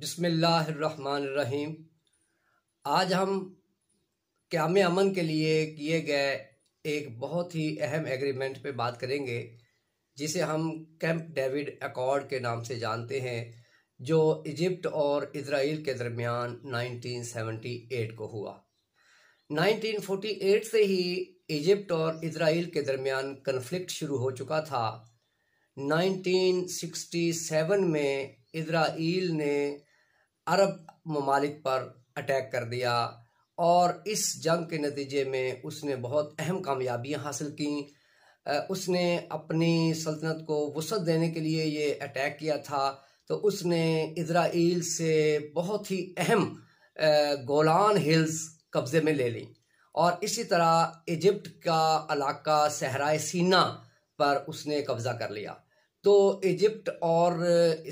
बिसमीम आज हम क्याम अमन के लिए किए गए एक बहुत ही अहम एग्रीमेंट पे बात करेंगे जिसे हम कैंप डेविड अकॉर्ड के नाम से जानते हैं जो इजिप्ट और इसराइल के दरमियान 1978 को हुआ 1948 से ही इजिप्ट और इसराइल के दरमियान कन्फ्लिक्ट शुरू हो चुका था 1967 में इसराइल ने अरब ममालिक पर अटैक कर दिया और इस जंग के नतीजे में उसने बहुत अहम कामयाबियां हासिल की उसने अपनी सल्तनत को वसत देने के लिए ये अटैक किया था तो उसने इसराइल से बहुत ही अहम गोलान हिल्स कब्ज़े में ले ली और इसी तरह इजिप्ट का इलाका सहराय सीना पर उसने कब्ज़ा कर लिया तो इजिप्ट और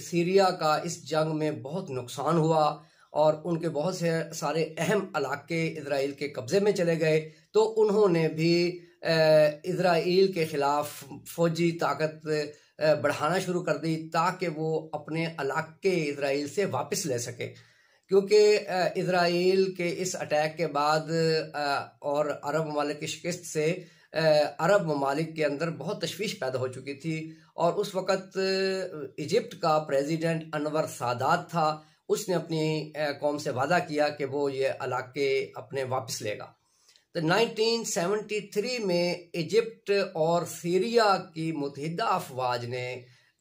सीरिया का इस जंग में बहुत नुकसान हुआ और उनके बहुत से सारे अहम इलाके इसराइल के कब्ज़े में चले गए तो उन्होंने भी इसराइल के ख़िलाफ़ फौजी ताकत बढ़ाना शुरू कर दी ताकि वो अपने इलाके इसराइल से वापस ले सके क्योंकि इसराइल के इस अटैक के बाद और अरब ममालिक की शिकस्त से अरब ममालिक के अंदर बहुत तशवीश पैदा हो चुकी थी और उस वक़्त इजिप्ट का प्रेसिडेंट अनवर सादात था उसने अपनी कौम से वादा किया कि वो ये इलाके अपने वापस लेगा तो 1973 में इजिप्ट और सीरिया की मुतहदा अफवाज ने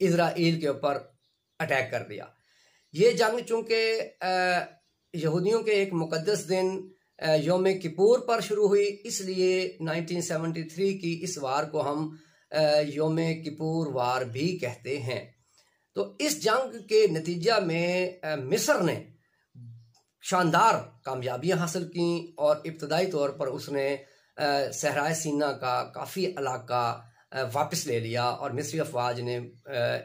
इसराइल के ऊपर अटैक कर दिया ये जंग चूँकि यहूदियों के एक मुकदस दिन योम किपूर पर शुरू हुई इसलिए 1973 की इस वार को हम योम किपूर वार भी कहते हैं तो इस जंग के नतीजा में मिस्र ने शानदार कामयाबियां हासिल की और इब्तदाई तौर पर उसने सहराय सीना का काफ़ी इलाका वापस ले लिया और मिस्री अफवाज ने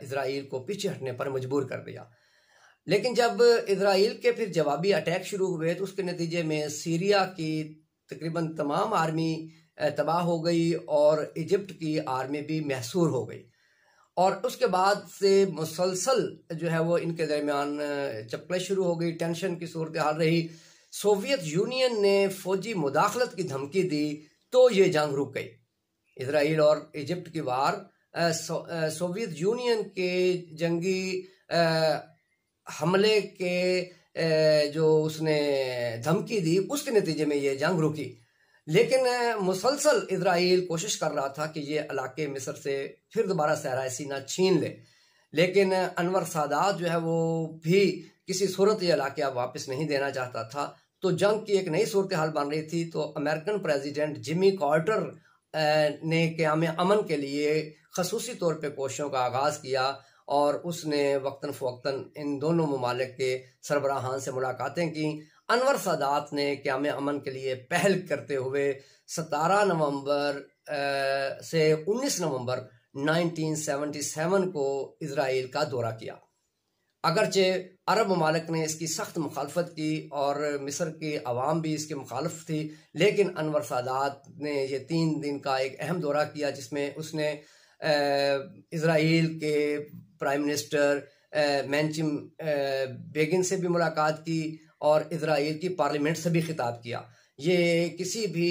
इसराइल को पीछे हटने पर मजबूर कर दिया लेकिन जब इसराइल के फिर जवाबी अटैक शुरू हुए तो उसके नतीजे में सीरिया की तकरीबन तमाम आर्मी तबाह हो गई और इजिप्ट की आर्मी भी महसूर हो गई और उसके बाद से मुसलसल जो है वो इनके दरमियान चपलें शुरू हो गई टेंशन की सूरत हाल रही सोवियत यूनियन ने फौजी मुदाखलत की धमकी दी तो ये जंग रुक गई इसराइल और इजिप्ट की वार सो, सोवियत यूनियन के जंगी हमले के जो उसने धमकी दी उसके नतीजे में ये जंग रुकी लेकिन मुसलसल इसराइल कोशिश कर रहा था कि ये इलाके मिस्र से फिर दोबारा सहरा सीना छीन ले लेकिन अनवर सादात जो है वो भी किसी सूरत ये इलाके अब वापस नहीं देना चाहता था तो जंग की एक नई सूरत हाल बन रही थी तो अमेरिकन प्रेसिडेंट जिमी कॉर्टर ने क्याम अमन के लिए खसूसी तौर पर कोशिशों का आगाज़ किया और उसने वक्ता फ़वक्ता इन दोनों ममालिक के सरबराहान से मुलाकातें की अनवर सादात ने क्याम अमन के लिए पहल करते हुए सतारह नवंबर से उन्नीस नवंबर 1977 को इसराइल का दौरा किया अगरचे अरब ममालक ने इसकी सख्त मुखालफत की और मिस्र की आवाम भी इसके मुखालफ थी लेकिन अनवर सादात ने ये तीन दिन का एक अहम दौरा किया जिसमें उसने इसराइल के प्राइम मिनिस्टर मैनचिम बेगिन से भी मुलाकात की और इसराइल की पार्लियामेंट से भी खिताब किया ये किसी भी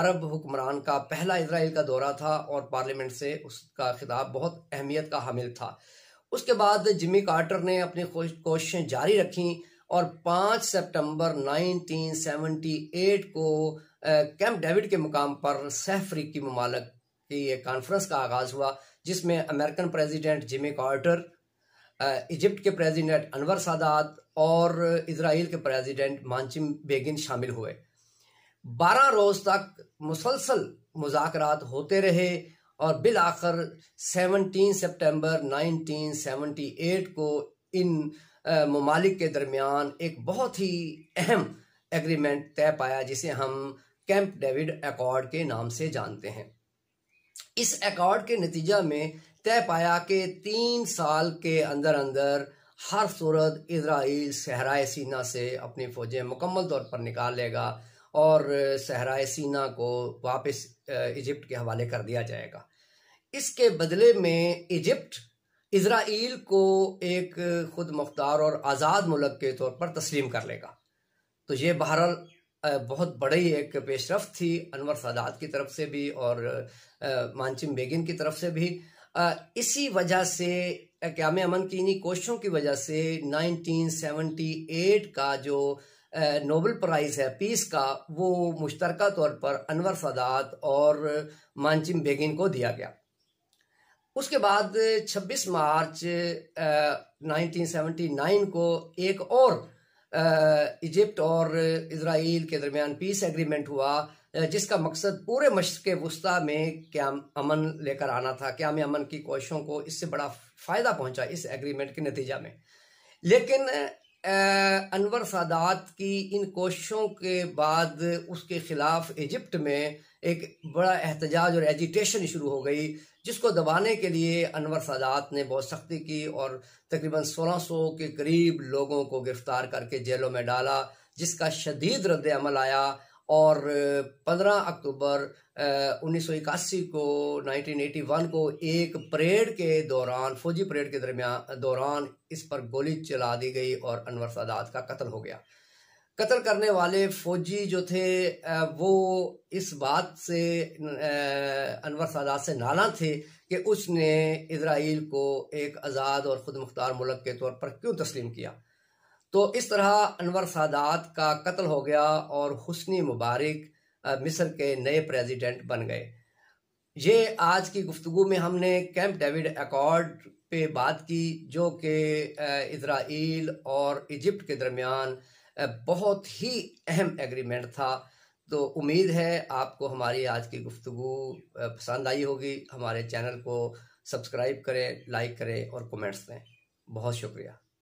अरब हुक्मरान का पहला इसराइल का दौरा था और पार्लियामेंट से उसका खिताब बहुत अहमियत का हामिल था उसके बाद जिमी कार्टर ने अपनी कोशिशें जारी रखी और 5 सितंबर 1978 को कैंप uh, डेविड के मुकाम पर सह की ममालक एक कॉन्फ्रेंस का आगाज हुआ जिसमें American president Jimmy Carter Egypt के प्रेसिडेंट अनवर सादात और इसराइल के प्रेसिडेंट मानचिम बेगिन शामिल हुए बारह रोज तक मुसलसल मुजाकर होते रहे और बिल आखिर seventeen September nineteen seventy eight को इन ममालिक के दरमियान एक बहुत ही अहम एग्रीमेंट तय पाया जिसे हम कैंप डेविड अकॉर्ड के नाम से जानते हैं इस अकॉर्ड के नतीजा में तय पाया कि तीन साल के अंदर अंदर हर सूरत इसराइल सहराय सीना से अपनी फ़ौजें मुकम्मल तौर पर निकाल लेगा और सहराय सीना को वापस इजिप्ट के हवाले कर दिया जाएगा इसके बदले में इजिप्ट इसराइल को एक ख़ुद मुख्तार और आज़ाद मुल्क के तौर पर तस्लीम कर लेगा तो ये बहरहाल बहुत बड़ी एक पेशरफ थी अनवर सादात की तरफ से भी और मानचिम बेगिन की तरफ से भी इसी वजह से क्याम अमन की इन्हीं कोशिशों की वजह से 1978 का जो नोबल प्राइज़ है पीस का वो मुश्तर तौर पर अनवर सादात और मानचिम बेगिन को दिया गया उसके बाद 26 मार्च 1979 को एक और इजिप्ट और इसराइल के दरमियान पीस एग्रीमेंट हुआ जिसका मकसद पूरे मशरक़ वस्ती में क्या अमन लेकर आना था क्या में अमन की कोशिशों को इससे बड़ा फ़ायदा पहुंचा इस एग्रीमेंट के नतीजा में लेकिन अनवर सादात की इन कोशिशों के बाद उसके ख़िलाफ़ इजिप्ट में एक बड़ा एहतजाज और एजिटेशन शुरू हो गई जिसको दबाने के लिए अनवर सादात ने बहुत सख्ती की और तकरीबन 1600 के करीब लोगों को गिरफ्तार करके जेलों में डाला जिसका शदीद रद्द अमल आया और 15 अक्टूबर उन्नीस को 1981 को एक परेड के दौरान फौजी परेड के दरमियान दौरान इस पर गोली चला दी गई और अनवर सादात का कत्ल हो गया कत्ल करने वाले फौजी जो थे वो इस बात से अनवर सादात से नाला थे कि उसने इसराइल को एक आज़ाद और ख़ुद मुख्तार मुल्क के तौर पर क्यों तस्लीम किया तो इस तरह अनवर सादात का कत्ल हो गया और हसनी मुबारक मिस्र के नए प्रेसिडेंट बन गए ये आज की गुफ्तु में हमने कैंप डेविड अकॉर्ड पे बात की जो कि इसराइल और इजिप्ट के दरमियान बहुत ही अहम एग्रीमेंट था तो उम्मीद है आपको हमारी आज की गुफ्तु पसंद आई होगी हमारे चैनल को सब्सक्राइब करें लाइक करें और कमेंट्स दें बहुत शुक्रिया